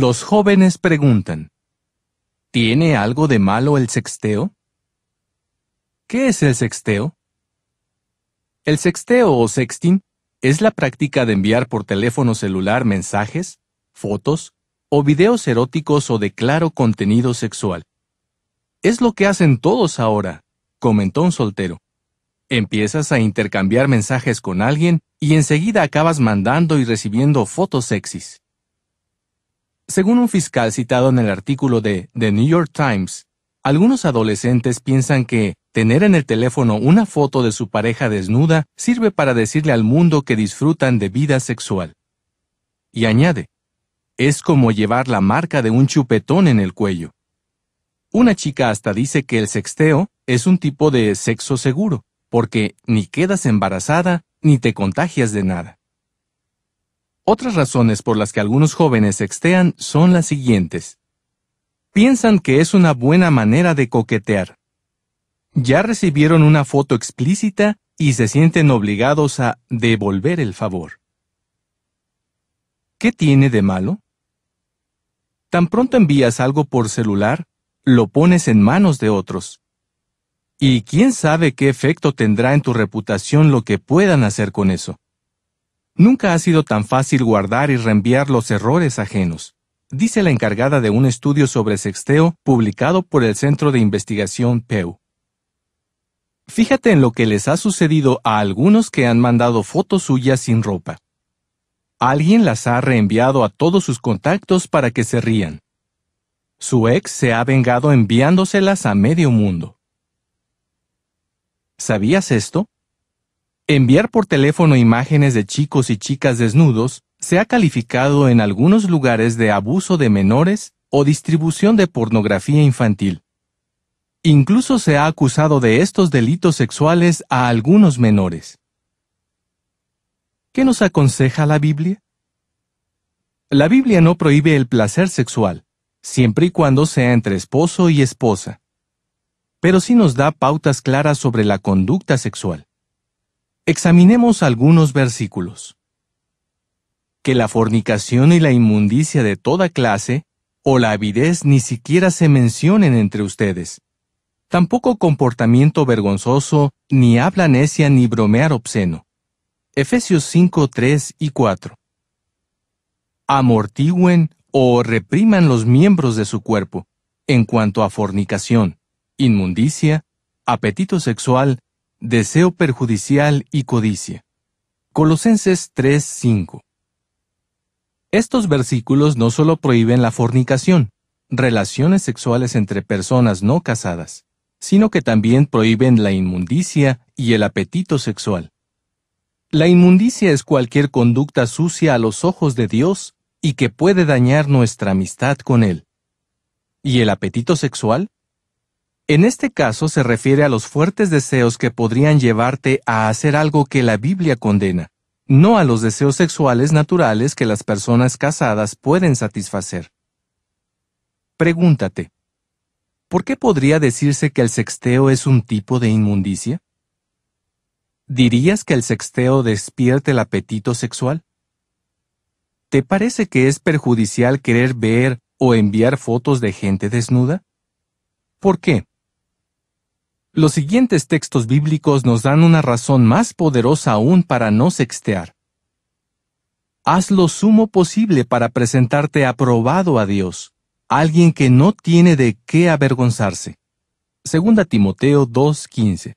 Los jóvenes preguntan, ¿tiene algo de malo el sexteo? ¿Qué es el sexteo? El sexteo o sexting es la práctica de enviar por teléfono celular mensajes, fotos o videos eróticos o de claro contenido sexual. Es lo que hacen todos ahora, comentó un soltero. Empiezas a intercambiar mensajes con alguien y enseguida acabas mandando y recibiendo fotos sexys. Según un fiscal citado en el artículo de The New York Times, algunos adolescentes piensan que tener en el teléfono una foto de su pareja desnuda sirve para decirle al mundo que disfrutan de vida sexual. Y añade, es como llevar la marca de un chupetón en el cuello. Una chica hasta dice que el sexteo es un tipo de sexo seguro, porque ni quedas embarazada ni te contagias de nada. Otras razones por las que algunos jóvenes sextean son las siguientes. Piensan que es una buena manera de coquetear. Ya recibieron una foto explícita y se sienten obligados a devolver el favor. ¿Qué tiene de malo? Tan pronto envías algo por celular, lo pones en manos de otros. Y quién sabe qué efecto tendrá en tu reputación lo que puedan hacer con eso. Nunca ha sido tan fácil guardar y reenviar los errores ajenos, dice la encargada de un estudio sobre sexteo publicado por el Centro de Investigación PEU. Fíjate en lo que les ha sucedido a algunos que han mandado fotos suyas sin ropa. Alguien las ha reenviado a todos sus contactos para que se rían. Su ex se ha vengado enviándoselas a medio mundo. ¿Sabías esto? Enviar por teléfono imágenes de chicos y chicas desnudos se ha calificado en algunos lugares de abuso de menores o distribución de pornografía infantil. Incluso se ha acusado de estos delitos sexuales a algunos menores. ¿Qué nos aconseja la Biblia? La Biblia no prohíbe el placer sexual, siempre y cuando sea entre esposo y esposa, pero sí nos da pautas claras sobre la conducta sexual. Examinemos algunos versículos. Que la fornicación y la inmundicia de toda clase, o la avidez ni siquiera se mencionen entre ustedes. Tampoco comportamiento vergonzoso, ni habla necia, ni bromear obsceno. Efesios 5, 3 y 4. Amortigüen o repriman los miembros de su cuerpo, en cuanto a fornicación, inmundicia, apetito sexual, deseo perjudicial y codicia. Colosenses 3:5 Estos versículos no solo prohíben la fornicación, relaciones sexuales entre personas no casadas, sino que también prohíben la inmundicia y el apetito sexual. La inmundicia es cualquier conducta sucia a los ojos de Dios y que puede dañar nuestra amistad con Él. ¿Y el apetito sexual? En este caso se refiere a los fuertes deseos que podrían llevarte a hacer algo que la Biblia condena, no a los deseos sexuales naturales que las personas casadas pueden satisfacer. Pregúntate, ¿por qué podría decirse que el sexteo es un tipo de inmundicia? ¿Dirías que el sexteo despierte el apetito sexual? ¿Te parece que es perjudicial querer ver o enviar fotos de gente desnuda? ¿Por qué? Los siguientes textos bíblicos nos dan una razón más poderosa aún para no sextear. Haz lo sumo posible para presentarte aprobado a Dios, alguien que no tiene de qué avergonzarse. 2 Timoteo 2:15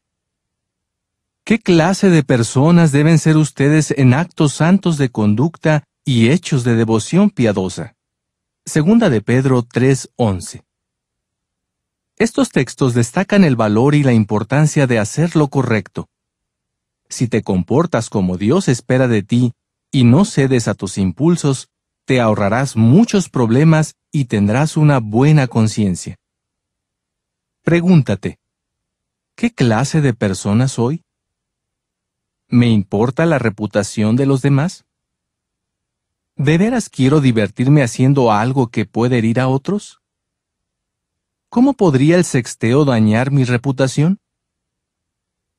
¿Qué clase de personas deben ser ustedes en actos santos de conducta y hechos de devoción piadosa? 2 de Pedro 3:11 estos textos destacan el valor y la importancia de hacer lo correcto. Si te comportas como Dios espera de ti y no cedes a tus impulsos, te ahorrarás muchos problemas y tendrás una buena conciencia. Pregúntate, ¿qué clase de persona soy? ¿Me importa la reputación de los demás? ¿De veras quiero divertirme haciendo algo que puede herir a otros? ¿Cómo podría el sexteo dañar mi reputación?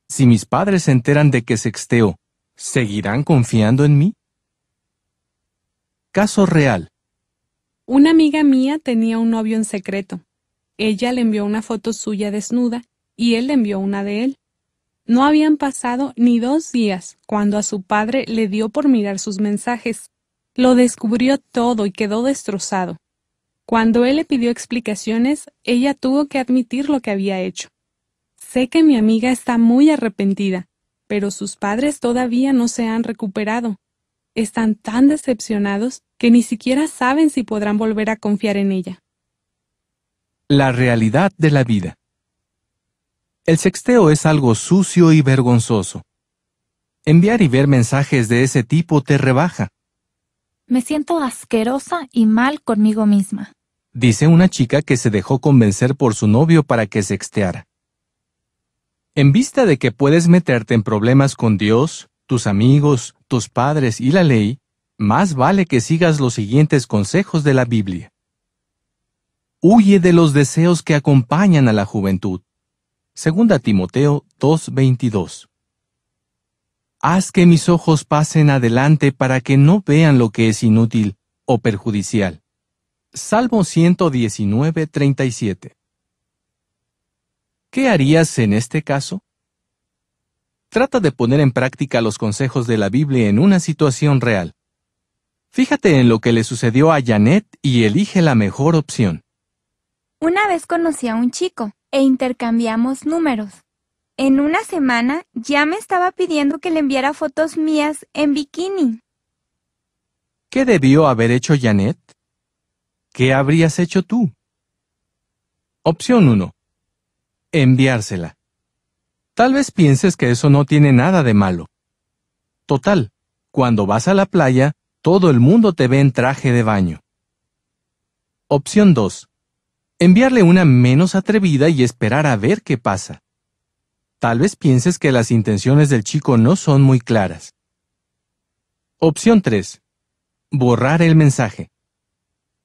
Si mis padres se enteran de que sexteo, ¿seguirán confiando en mí? Caso real. Una amiga mía tenía un novio en secreto. Ella le envió una foto suya desnuda y él le envió una de él. No habían pasado ni dos días cuando a su padre le dio por mirar sus mensajes. Lo descubrió todo y quedó destrozado. Cuando él le pidió explicaciones, ella tuvo que admitir lo que había hecho. Sé que mi amiga está muy arrepentida, pero sus padres todavía no se han recuperado. Están tan decepcionados que ni siquiera saben si podrán volver a confiar en ella. La realidad de la vida. El sexteo es algo sucio y vergonzoso. Enviar y ver mensajes de ese tipo te rebaja, me siento asquerosa y mal conmigo misma. Dice una chica que se dejó convencer por su novio para que sexteara. En vista de que puedes meterte en problemas con Dios, tus amigos, tus padres y la ley, más vale que sigas los siguientes consejos de la Biblia. Huye de los deseos que acompañan a la juventud. Segunda Timoteo 2:22 haz que mis ojos pasen adelante para que no vean lo que es inútil o perjudicial. Salmo 119, 37. ¿Qué harías en este caso? Trata de poner en práctica los consejos de la Biblia en una situación real. Fíjate en lo que le sucedió a Janet y elige la mejor opción. Una vez conocí a un chico e intercambiamos números. En una semana ya me estaba pidiendo que le enviara fotos mías en bikini. ¿Qué debió haber hecho Janet? ¿Qué habrías hecho tú? Opción 1. Enviársela. Tal vez pienses que eso no tiene nada de malo. Total, cuando vas a la playa, todo el mundo te ve en traje de baño. Opción 2. Enviarle una menos atrevida y esperar a ver qué pasa. Tal vez pienses que las intenciones del chico no son muy claras. Opción 3. Borrar el mensaje.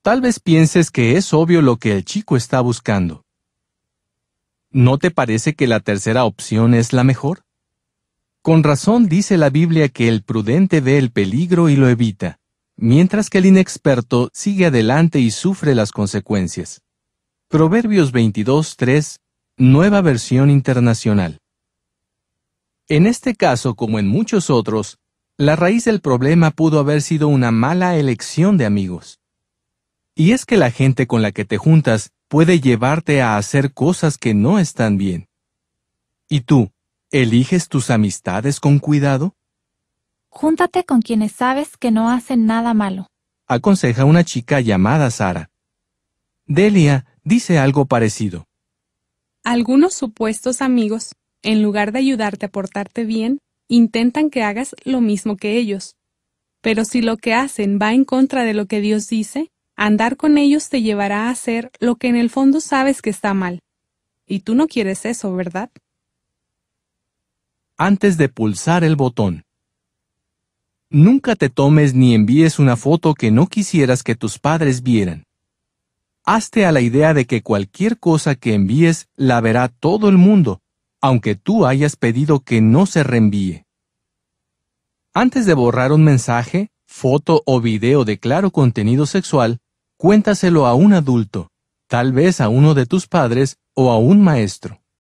Tal vez pienses que es obvio lo que el chico está buscando. ¿No te parece que la tercera opción es la mejor? Con razón dice la Biblia que el prudente ve el peligro y lo evita, mientras que el inexperto sigue adelante y sufre las consecuencias. Proverbios 22.3, Nueva Versión Internacional. En este caso, como en muchos otros, la raíz del problema pudo haber sido una mala elección de amigos. Y es que la gente con la que te juntas puede llevarte a hacer cosas que no están bien. ¿Y tú, eliges tus amistades con cuidado? Júntate con quienes sabes que no hacen nada malo, aconseja una chica llamada Sara. Delia dice algo parecido. Algunos supuestos amigos en lugar de ayudarte a portarte bien, intentan que hagas lo mismo que ellos. Pero si lo que hacen va en contra de lo que Dios dice, andar con ellos te llevará a hacer lo que en el fondo sabes que está mal. Y tú no quieres eso, ¿verdad? Antes de pulsar el botón. Nunca te tomes ni envíes una foto que no quisieras que tus padres vieran. Hazte a la idea de que cualquier cosa que envíes la verá todo el mundo, aunque tú hayas pedido que no se reenvíe. Antes de borrar un mensaje, foto o video de claro contenido sexual, cuéntaselo a un adulto, tal vez a uno de tus padres o a un maestro.